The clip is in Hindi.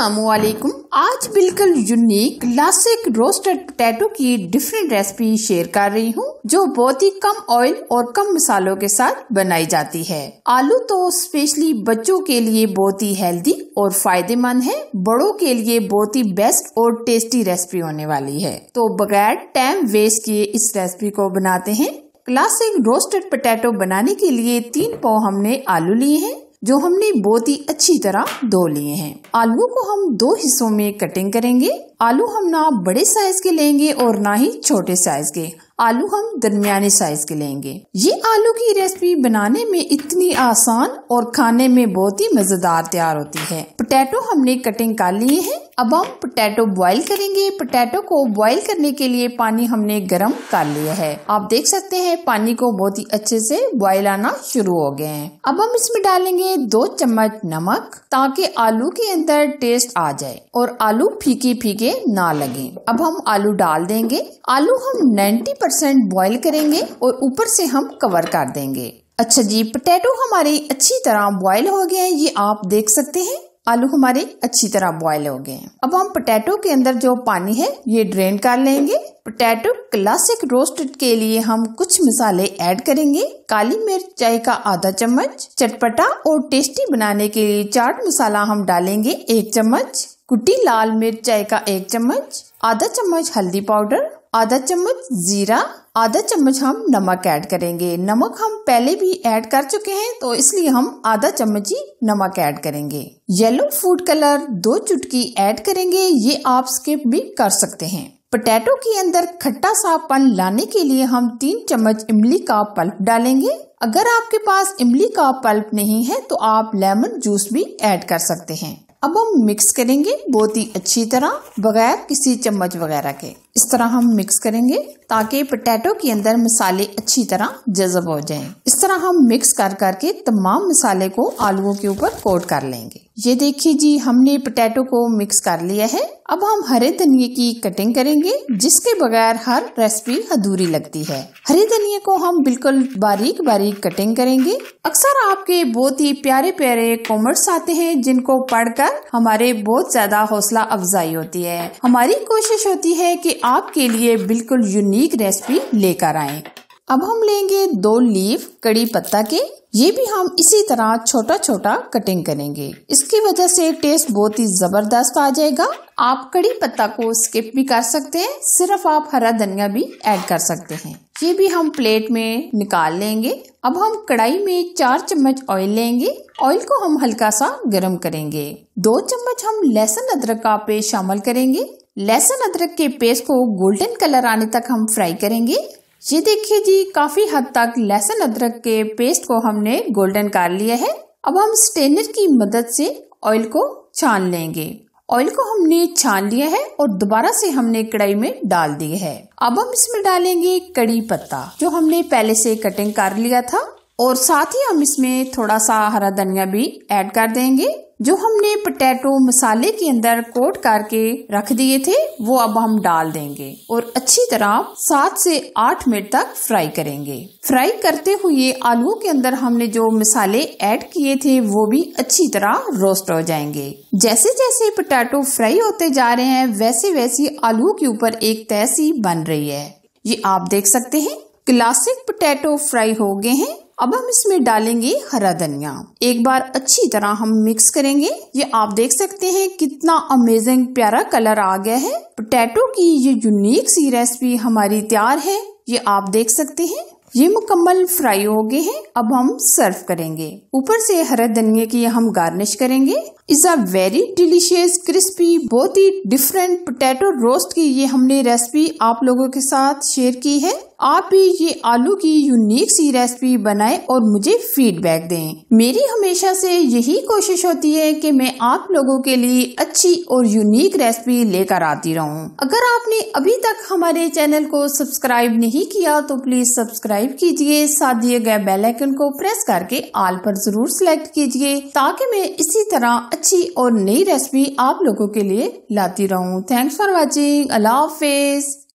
असलकुम आज बिल्कुल यूनिक लासिक रोस्टेड पोटैटो की डिफरेंट रेसिपी शेयर कर रही हूँ जो बहुत ही कम ऑयल और कम मसालों के साथ बनाई जाती है आलू तो स्पेशली बच्चों के लिए बहुत ही हेल्दी और फायदेमंद है बड़ों के लिए बहुत ही बेस्ट और टेस्टी रेसिपी होने वाली है तो बगैर टाइम वेस्ट किए इस रेसिपी को बनाते हैं क्लासिक रोस्टेड पोटैटो बनाने के लिए तीन पाव हमने आलू लिए हैं जो हमने बहुत ही अच्छी तरह धो लिए हैं आलू को हम दो हिस्सों में कटिंग करेंगे आलू हम ना बड़े साइज के लेंगे और ना ही छोटे साइज के आलू हम दरमियाने साइज के लेंगे ये आलू की रेसिपी बनाने में इतनी आसान और खाने में बहुत ही मजेदार तैयार होती है पोटैटो हमने कटिंग कर लिए हैं अब हम पोटैटो बॉईल करेंगे पोटैटो को बॉईल करने के लिए पानी हमने गर्म कर लिया है आप देख सकते हैं पानी को बहुत ही अच्छे से बॉईल आना शुरू हो गए हैं अब हम इसमें डालेंगे दो चम्मच नमक ताकि आलू के अंदर टेस्ट आ जाए और आलू फीके फीके ना लगे अब हम आलू डाल देंगे आलू हम नाइन्टी परसेंट बॉयल करेंगे और ऊपर से हम कवर कर देंगे अच्छा जी पोटैटो हमारे अच्छी तरह बॉयल हो गए हैं ये आप देख सकते हैं आलू हमारे अच्छी तरह बॉयल हो गए हैं अब हम पोटैटो के अंदर जो पानी है ये ड्रेन कर लेंगे पोटैटो क्लासिक रोस्टेड के लिए हम कुछ मसाले ऐड करेंगे काली मिर्च चाय का आधा चम्मच चटपटा और टेस्टी बनाने के लिए चाट मसाला हम डालेंगे एक चम्मच कुटी लाल मिर्च चाय का एक चम्मच आधा चम्मच हल्दी पाउडर आधा चम्मच जीरा आधा चम्मच हम नमक ऐड करेंगे नमक हम पहले भी ऐड कर चुके हैं तो इसलिए हम आधा चम्मच ही नमक ऐड करेंगे येलो फूड कलर दो चुटकी ऐड करेंगे ये आप स्किप भी कर सकते हैं पोटैटो के अंदर खट्टा सापन लाने के लिए हम तीन चम्मच इमली का पल्प डालेंगे अगर आपके पास इमली का पल्प नहीं है तो आप लेमन जूस भी ऐड कर सकते हैं अब हम मिक्स करेंगे बहुत ही अच्छी तरह बगैर किसी चम्मच वगैरह के इस तरह हम मिक्स करेंगे ताकि पोटैटो के अंदर मसाले अच्छी तरह जज्ब हो जाएं। इस तरह हम मिक्स कर करके तमाम मसाले को आलुओं के ऊपर कोट कर लेंगे ये देखिए जी हमने पोटैटो को मिक्स कर लिया है अब हम हरे धनिए की कटिंग करेंगे जिसके बगैर हर रेसिपी अधूरी लगती है हरे धनिए को हम बिल्कुल बारीक बारीक कटिंग करेंगे अक्सर आपके बहुत ही प्यारे प्यारे कॉमेंट्स आते हैं जिनको पढ़कर हमारे बहुत ज्यादा हौसला अफजाई होती है हमारी कोशिश होती है कि आपके लिए बिल्कुल यूनिक रेसिपी लेकर आए अब हम लेंगे दो लीफ कड़ी पत्ता के ये भी हम इसी तरह छोटा छोटा कटिंग करेंगे इसकी वजह से टेस्ट बहुत ही जबरदस्त आ जाएगा आप कड़ी पत्ता को स्किप भी कर सकते हैं सिर्फ आप हरा धनिया भी ऐड कर सकते हैं ये भी हम प्लेट में निकाल लेंगे अब हम कढ़ाई में चार चम्मच ऑयल लेंगे ऑयल को हम हल्का सा गर्म करेंगे दो चम्मच हम लहसुन अदरक का पेस्ट शामिल करेंगे लहसुन अदरक के पेस्ट को गोल्डन कलर आने तक हम फ्राई करेंगे ये देखिए जी काफी हद तक लहसुन अदरक के पेस्ट को हमने गोल्डन कर लिया है अब हम स्टेनर की मदद से ऑयल को छान लेंगे ऑयल को हमने छान लिया है और दोबारा से हमने कढ़ाई में डाल दी है अब हम इसमें डालेंगे कड़ी पत्ता जो हमने पहले से कटिंग कर लिया था और साथ ही हम इसमें थोड़ा सा हरा धनिया भी ऐड कर देंगे जो हमने पोटैटो मसाले के अंदर कोट करके रख दिए थे वो अब हम डाल देंगे और अच्छी तरह सात से आठ मिनट तक फ्राई करेंगे फ्राई करते हुए आलू के अंदर हमने जो मसाले ऐड किए थे वो भी अच्छी तरह रोस्ट हो जाएंगे जैसे जैसे पोटैटो फ्राई होते जा रहे हैं वैसे वैसे आलू के ऊपर एक तहसी बन रही है ये आप देख सकते हैं क्लासिक पोटैटो फ्राई हो गए हैं अब हम इसमें डालेंगे हरा धनिया एक बार अच्छी तरह हम मिक्स करेंगे ये आप देख सकते हैं कितना अमेजिंग प्यारा कलर आ गया है पोटैटो की ये यूनिक सी रेसिपी हमारी तैयार है ये आप देख सकते हैं ये मुकम्मल फ्राई हो गए हैं अब हम सर्व करेंगे ऊपर से हरा धनिया की हम गार्निश करेंगे is a very delicious crispy बहुत ही डिफरेंट पोटैटो रोस्ट की ये हमने रेसिपी आप लोगों के साथ शेयर की है आप भी ये आलू की यूनिक सी रेसिपी बनाएं और मुझे फीडबैक दें मेरी हमेशा से यही कोशिश होती है कि मैं आप लोगों के लिए अच्छी और यूनिक रेसिपी लेकर आती रहूं। अगर आपने अभी तक हमारे चैनल को सब्सक्राइब नहीं किया तो प्लीज सब्सक्राइब कीजिए साथ दिए गए बेलाइकन को प्रेस करके आल पर जरूर सिलेक्ट कीजिए ताकि मैं इसी तरह अच्छी और नई रेसिपी आप लोगों के लिए लाती रहूं थैंक्स फॉर वॉचिंग अल्लाह हाफिज़